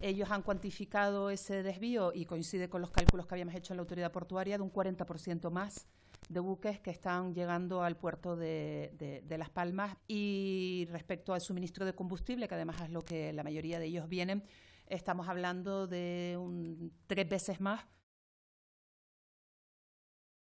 Ellos han cuantificado ese desvío y coincide con los cálculos que habíamos hecho en la autoridad portuaria de un 40% más de buques que están llegando al puerto de, Las Palmas y respecto al suministro de combustible, que además es lo que la mayoría de ellos vienen, estamos hablando de tres veces más